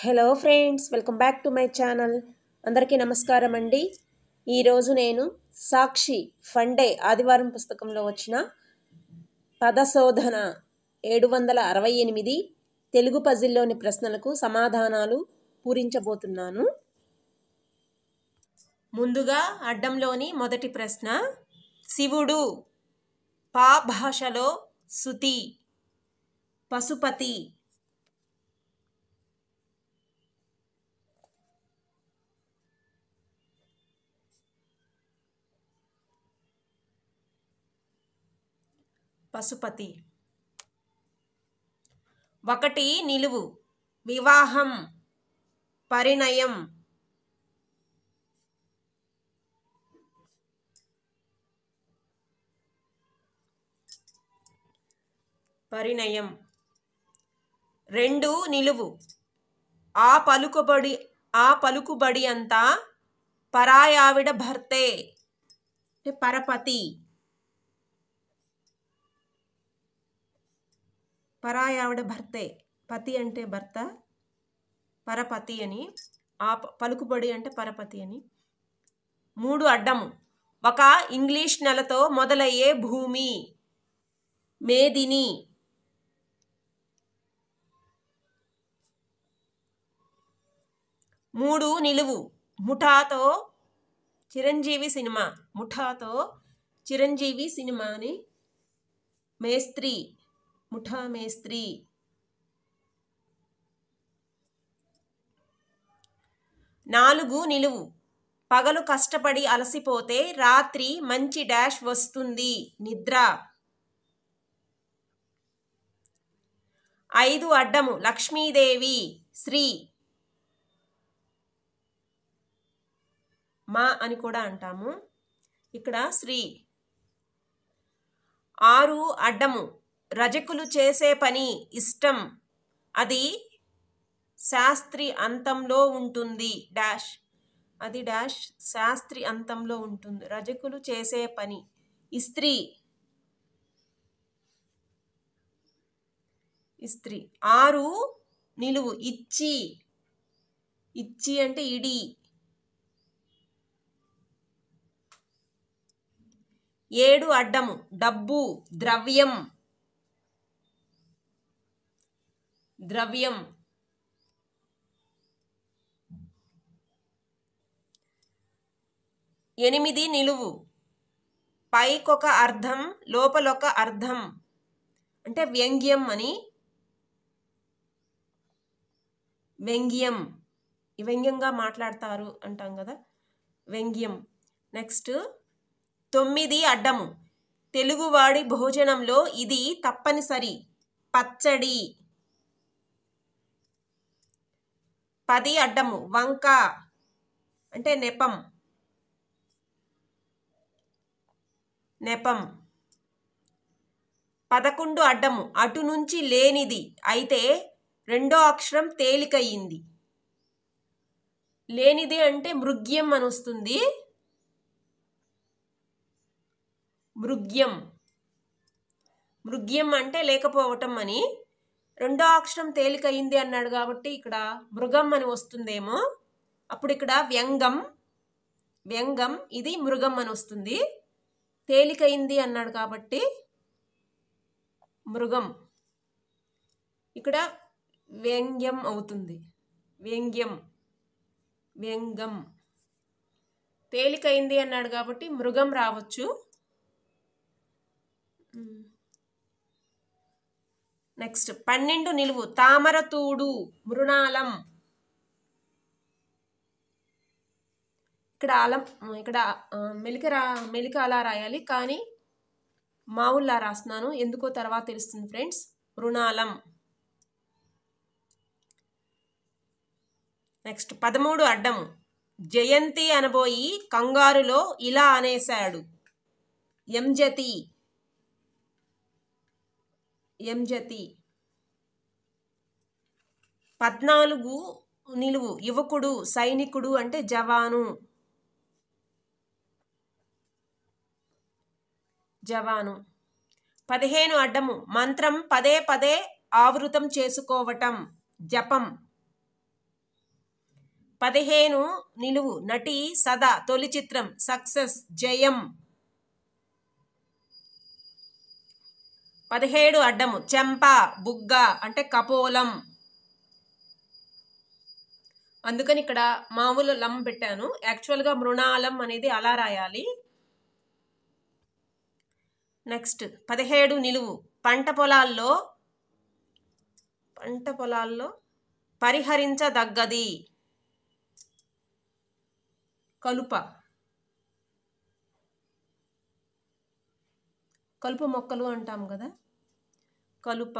hello friends welcome back to my channel అందరికీ నమస్కారం అండి ఈరోజు నేను సాక్షి ఫండే ఆదివారం పుస్తకంలో వచ్చిన పదశోధన ఏడు వందల అరవై ఎనిమిది తెలుగు పజిల్లోని ప్రశ్నలకు సమాధానాలు పూరించబోతున్నాను ముందుగా అడ్డంలోని మొదటి ప్రశ్న శివుడు పా భాషలో శుతి పశుపతి పశుపతి ఒకటి నిలువు వివాహం పరిణయం పరిణయం రెండు నిలువు ఆ పలుకుబడి ఆ పలుకుబడి అంతా పరాయావిడ భర్తే పరపతి పరాయావిడ భర్తే పతి అంటే భర్త పరపతి అని ఆ పలుకుబడి అంటే పరపతి అని మూడు అడ్డము ఒక ఇంగ్లీష్ నెలతో మొదలయ్యే భూమి మేదిని మూడు నిలువు ముఠాతో చిరంజీవి సినిమా ముఠాతో చిరంజీవి సినిమాని మేస్త్రి ముఠామేస్త్రి నాలుగు నిలువు పగలు కష్టపడి అలసిపోతే రాత్రి మంచి డాష్ వస్తుంది నిద్ర ఐదు అడ్డము లక్ష్మీదేవి శ్రీ మా అని కూడా అంటాము ఇక్కడ శ్రీ ఆరు అడ్డము రజకులు చేసే పని ఇష్టం అది శాస్త్రి అంతంలో ఉంటుంది డాష్ అది డాష్ శాస్త్రి అంతంలో ఉంటుంది రజకులు చేసే పని ఇస్త్రీ ఇస్త్రీ ఆరు నిలువు ఇచ్చి ఇచ్చి అంటే ఇడి ఏడు అడ్డము డబ్బు ద్రవ్యం ద్రవ్యం ఎనిమిది నిలువు పైకొక అర్థం లోపలొక అర్థం అంటే వ్యంగ్యం అని వ్యంగ్యం వ్యంగ్యంగా మాట్లాడతారు అంటాం కదా వ్యంగ్యం నెక్స్ట్ తొమ్మిది అడ్డము తెలుగువాడి భోజనంలో ఇది తప్పనిసరి పచ్చడి పది అడ్డము వంక అంటే నెపం నెపం పదకొండు అడ్డము అటు నుంచి లేనిది అయితే రెండో అక్షరం తేలికయ్యింది లేనిది అంటే మృగ్యం అని వస్తుంది మృగ్యం మృగ్యం అంటే లేకపోవటం అని రెండో అక్షరం తేలికయింది అన్నాడు కాబట్టి ఇక్కడ మృగం అని వస్తుందేమో అప్పుడు ఇక్కడ వ్యంగం వ్యంగం ఇది మృగం అని వస్తుంది తేలికయింది అన్నాడు కాబట్టి మృగం ఇక్కడ వ్యంగ్యం అవుతుంది వ్యంగ్యం వ్యంగం తేలికైంది అన్నాడు కాబట్టి మృగం రావచ్చు నెక్స్ట్ పన్నెండు నిలువు తామరతూడు మృణాలం ఇక్కడ అలం ఇక్కడ మెలిక రా మెలిక అలా రాయాలి కానీ మావుల్లా రాస్తున్నాను ఎందుకో తర్వాత తెలుస్తుంది ఫ్రెండ్స్ మృణాలం నెక్స్ట్ పదమూడు అడ్డము జయంతి అనబోయి కంగారులో ఇలా అనేశాడు ఎంజతి ఎంజతి పద్నాలుగు నిలువు యువకుడు సైనికుడు అంటే జవాను జవాను పదిహేను అడ్డము మంత్రం పదే పదే ఆవృతం చేసుకోవటం జపం పదిహేను నిలువు నటి సదా తొలి చిత్రం సక్సెస్ జయం పదిహేడు అడ్డము చెంప బుగ్గ అంటే కపోలం అందుకని ఇక్కడ మామూలు లం పెట్టాను యాక్చువల్గా మృణాలం అనేది అలా రాయాలి నెక్స్ట్ పదిహేడు నిలువు పంట పొలాల్లో పంట పొలాల్లో పరిహరించదగ్గది కలుప కలుప మొక్కలు అంటాం కదా కలుప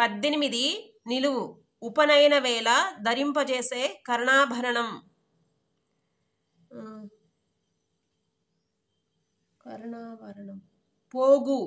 పద్దెనిమిది నిలువు ఉపనయన వేళ ధరింపజేసే కర్ణాభరణం కర్ణాభరణం పోగు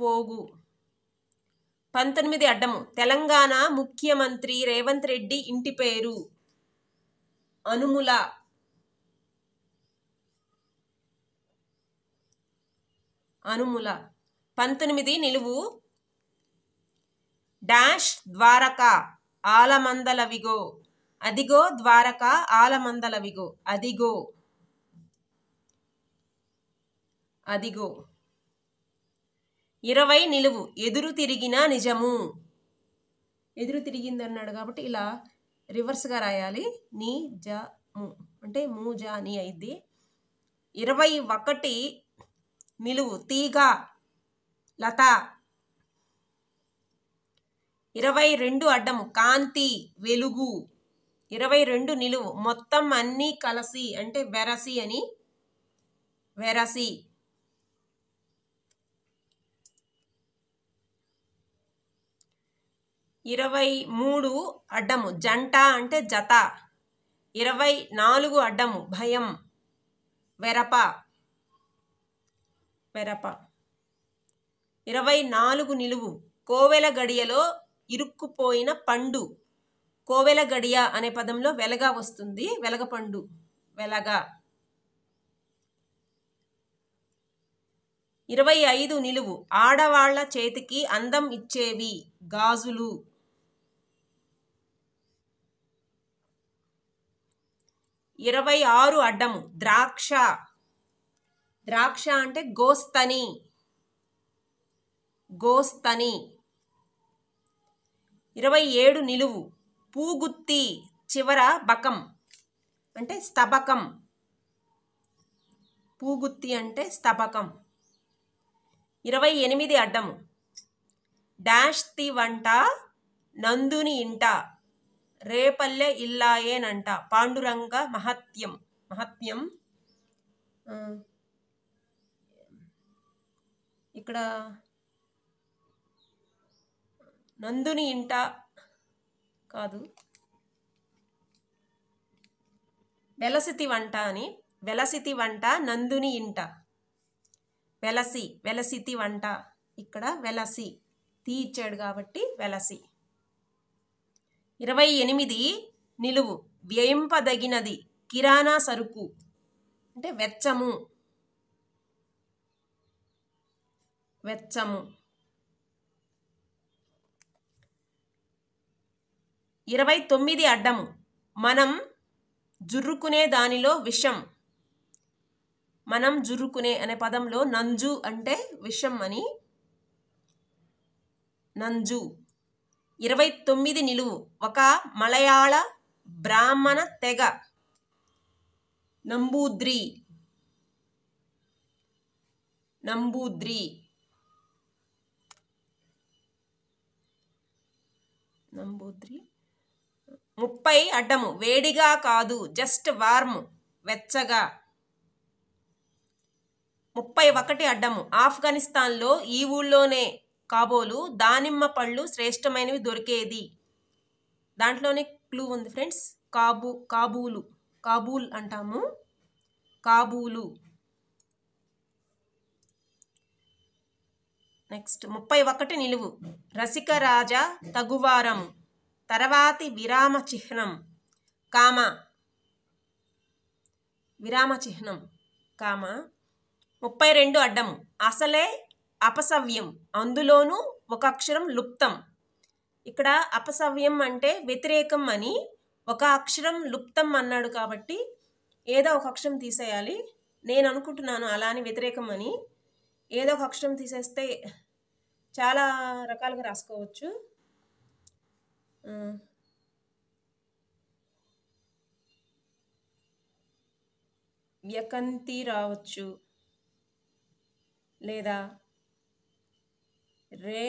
పోగు పంతొమ్మిది అడ్డము తెలంగాణ ముఖ్యమంత్రి రేవంత్ రెడ్డి ఇంటి పేరు అనుముల అనుముల పంతొమ్మిది నిలువు డాష్ ద్వారక ఆలమందలవిగో అదిగో ద్వారక ఆలమందలవిగో అదిగో అదిగో ఇరవై నిలువు ఎదురు తిరిగిన నిజము ఎదురు తిరిగింది అన్నాడు కాబట్టి ఇలా రివర్స్గా రాయాలి నీ జ ము అంటే మూ జ అని అయింది ఇరవై ఒకటి నిలువు తీగ లత ఇరవై రెండు అడ్డము కాంతి వెలుగు ఇరవై రెండు నిలువు మొత్తం అన్నీ కలసి అంటే వెరసి అని వెరసి ఇరవై మూడు అడ్డము జంట అంటే జత ఇరవై నాలుగు అడ్డము భయం వెరప వెరప ఇరవై నాలుగు నిలువు కోవెల గడియలో ఇరుక్కుపోయిన పండు కోవెల గడియ అనే పదంలో వెలగా వస్తుంది వెలగ పండు ఇరవై ఐదు నిలువు ఆడవాళ్ల చేతికి అందం ఇచ్చేవి గాజులు ఇరవై ఆరు అడ్డము ద్రాక్ష ద్రాక్ష అంటే గోస్తని గోస్తని ఇరవై ఏడు నిలువు పూగుత్తి చివర బకం అంటే స్తబకం పూగుత్తి అంటే స్తబకం ఇరవై ఎనిమిది అడ్డము డాష్ తి వంట నందుని ఇంట రేపల్లె ఇల్లాయేనంట పాండురంగ మహత్యం మహత్యం ఇక్కడ నందుని ఇంట కాదు వెలసితి వంట అని వెలసితి వంట నందుని ఇంట వెలసి వెలసితి వంట ఇక్కడ వెలసి తీ ఇచ్చాడు కాబట్టి వెలసి ఇరవై ఎనిమిది నిలువు వ్యయింపదగినది కిరాణా సరుకు అంటే వెచ్చము వెచ్చము ఇరవై తొమ్మిది అడ్డము మనం జుర్రుకునే దానిలో విషం మనం జుర్రుకునే అనే పదంలో నంజు అంటే విషం అని నంజు ఇరవై తొమ్మిది నిలువు ఒక మలయాళ బ్రాహ్మణ తెగ నంబూద్రి నంబూద్రి నంబూద్రి ముప్పై అడ్డము వేడిగా కాదు జస్ట్ వార్మ్ వెచ్చగా ముప్పై ఒకటి అడ్డము ఆఫ్ఘనిస్తాన్లో ఈ ఊళ్ళోనే కాబోలు దానిమ్మ పళ్ళు శ్రేష్టమైనవి దొరికేది దాంట్లోనే క్లూ ఉంది ఫ్రెండ్స్ కాబూ కాబూలు కాబూల్ అంటాము కాబూలు నెక్స్ట్ ముప్పై ఒకటి నిలువు రసిక రాజా తగువారం తర్వాతి విరామ చిహ్నం కామ విరామ చిహ్నం కామ ముప్పై రెండు అడ్డము అసలే అపసవ్యం అందులోనూ ఒక అక్షరం లుప్తం ఇక్కడ అపసవ్యం అంటే వ్యతిరేకం అని ఒక అక్షరం లుప్తం అన్నాడు కాబట్టి ఏదో ఒక అక్షరం తీసేయాలి నేను అనుకుంటున్నాను అలా అని వ్యతిరేకం అని ఏదో ఒక అక్షరం తీసేస్తే చాలా రకాలుగా రాసుకోవచ్చు వ్యకంతి రావచ్చు లేదా రే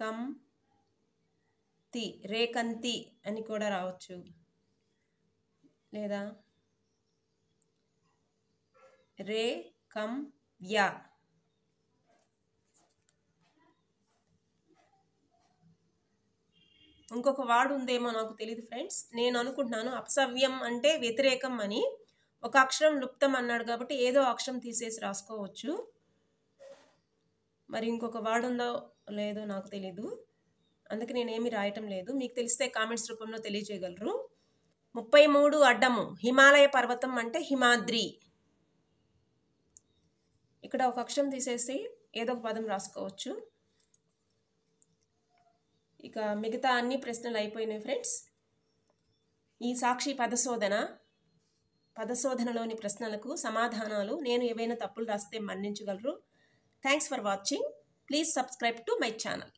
కం తి రేకంతి అని కూడా రావచ్చు లేదా రే కం యా ఇంకొక వాడు ఉందేమో నాకు తెలియదు ఫ్రెండ్స్ నేను అనుకుంటున్నాను అపసవ్యం అంటే వ్యతిరేకం అని ఒక అక్షరం లుప్తం అన్నాడు కాబట్టి ఏదో అక్షరం తీసేసి రాసుకోవచ్చు మరి ఇంకొక వాడు ఉందో లేదో నాకు తెలీదు అందుకే నేనేమి రాయటం లేదు మీకు తెలిస్తే కామెంట్స్ రూపంలో తెలియజేయగలరు ముప్పై మూడు అడ్డము హిమాలయ పర్వతం అంటే హిమాద్రి ఇక్కడ ఒక అక్షరం తీసేసి ఏదో ఒక పదం రాసుకోవచ్చు ఇక మిగతా అన్ని ప్రశ్నలు అయిపోయినాయి ఫ్రెండ్స్ ఈ సాక్షి పదశోధన పదశోధనలోని ప్రశ్నలకు సమాధానాలు నేను ఏవైనా తప్పులు రాస్తే మన్నించగలరు thanks for watching please subscribe to my channel